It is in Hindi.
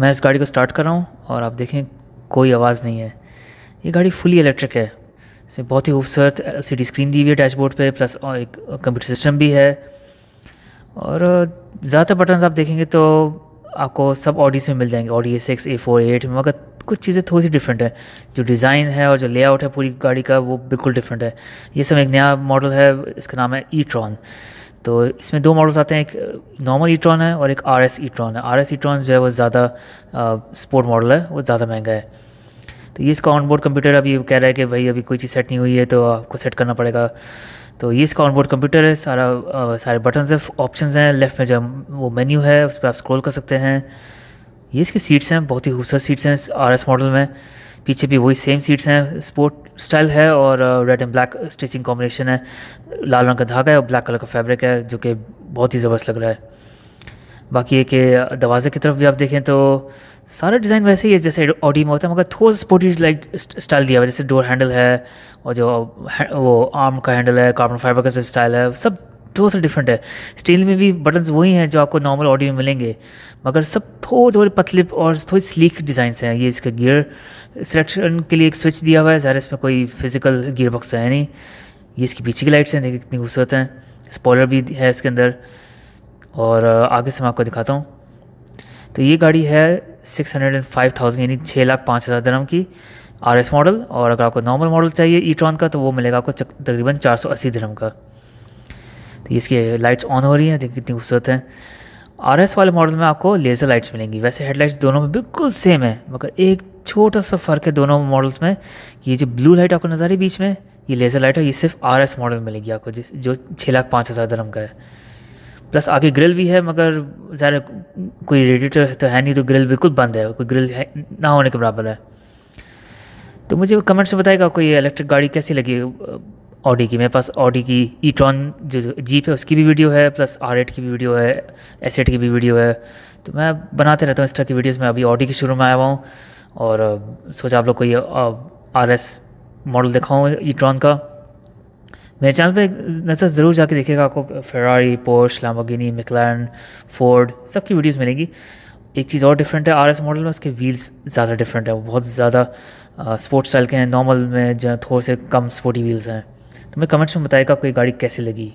मैं इस गाड़ी को स्टार्ट कर रहा हूँ और आप देखें कोई आवाज़ नहीं है ये गाड़ी फुली इलेक्ट्रिक है इसे बहुत ही खूबसूरत एल स्क्रीन दी हुई है डैशबोर्ड पे प्लस एक कंप्यूटर सिस्टम भी है और ज़्यादातर बटन आप देखेंगे तो आपको सब ऑडीज में मिल जाएंगे Audi A six A four eight मगर कुछ चीज़ें थोड़ी सी डिफरेंट है जो डिज़ाइन है और जो लेआउट है पूरी गाड़ी का वो बिल्कुल डिफरेंट है ये सब एक नया मॉडल है इसका नाम है ई ट्रॉन तो इसमें दो मॉडल्स आते हैं एक नॉर्मल uh, ईट्रॉन है और एक आर एस ईट्रॉन है आर एस ईट्रॉन जो है वो ज़्यादा स्पोर्ट uh, मॉडल है वो ज़्यादा महंगा है तो ये इसका ऑनबोर्ड कंप्यूटर अभी कह रहा है कि भाई अभी कोई चीज़ सेट नहीं हुई है तो आपको सेट करना पड़ेगा तो ये इसका ऑनबोर्ड कंप्यूटर है सारा आ, uh, सारे बटन है ऑप्शन हैं लेफ्ट में जो वो मेन्यू है उस पर आप स्क्रोल कर सकते हैं ये इसकी सीट्स हैं बहुत ही खूबसूरत सीट्स हैं आर एस मॉडल में पीछे भी वही सेम सीट्स हैं स्पोर्ट स्टाइल है और red and black stitching combination है लाल रंग का धागा है और ब्लैक कलर का फैब्रिक है जो कि बहुत ही ज़बरदस्त लग रहा है बाकी एक uh, दरवाज़े की तरफ भी आप देखें तो सारा डिज़ाइन वैसे ही है जैसे ऑडी में होता है मगर थोड़ा स्पोर्टी लाइक स्टाइल दिया हुआ है जैसे डोर हैंडल है और जो uh, वो आर्म का हैंडल है कार्बन फाइबर का जो स्टाइल है सब थोड़ा सा डिफरेंट है स्टील में भी बटन्स वही हैं जो आपको नॉर्मल ऑडियो में मिलेंगे मगर सब थोड़े थोड़े पतले और थोड़ी स्लीक डिज़ाइन हैं ये इसका गियर सिलेक्शन के लिए एक स्विच दिया हुआ है ज़्यादा इसमें कोई फिजिकल गियर बॉक्स है नहीं ये इसकी पीछे की लाइट्स हैं देखिए कितनी खूबसूरत हैं स्पॉलर भी है इसके अंदर और आगे से मैं आपको दिखाता हूँ तो ये गाड़ी है six hundred and five thousand यानी छः लाख पाँच हज़ार दरम की आर एस मॉडल और अगर आपको नॉर्मल मॉडल चाहिए ई ट्रॉन का तो वो मिलेगा आपको तकरीबन चार सौ अस्सी दरम का तो इसकी लाइट्स ऑन हो रही हैं देखिए कितनी खूबसूरत है आर एस वाले मॉडल में आपको लेज़र लाइट्स मिलेंगी वैसे हेडलाइट्स दोनों में बिल्कुल सेम है मगर एक छोटा सा फ़र्क है दोनों मॉडल्स में ये जो ब्लू लाइट आपको नज़र आई बीच में ये लेज़र लाइट है ये सिर्फ आर एस मॉडल में मिलेगी आपको जिस जो छः लाख पाँच हज़ार धर्म का है प्लस आगे ग्रिल भी है मगर ज़्यादा कोई रेडिएटर तो है नहीं तो ग्रिल बिल्कुल बंद है कोई ग्रिल है ना होने के बराबर है तो मुझे कमेंट्स में बताएगा आपको ये इलेक्ट्रिक गाड़ी कैसी लगी ऑडी की मेरे पास ऑडी की ट्रॉन जो जीप है उसकी भी वीडियो है प्लस आर एट की भी वीडियो है एस एट की भी वीडियो है तो मैं बनाते रहता हूँ इस तरह की वीडियोज़ में अभी ऑडी के शुरू में आया हुआ हूँ और सोचा आप लोग को ये आर एस मॉडल दिखाऊँ ट्रॉन का मेरे चैनल पे नजर ज़रूर जाके देखिएगा आपको Ferrari Porsche Lamborghini McLaren Ford सबकी वीडियोस मिलेंगी एक चीज़ और डिफरेंट है आरएस मॉडल में उसके व्हील्स ज़्यादा डिफरेंट है वो बहुत ज़्यादा स्पोर्ट्स स्टाइल के हैं नॉर्मल में जो थोड़े से कम स्पोर्टी व्हील्स हैं तो मैं कमेंट्स में बताएगा कोई गाड़ी कैसी लगी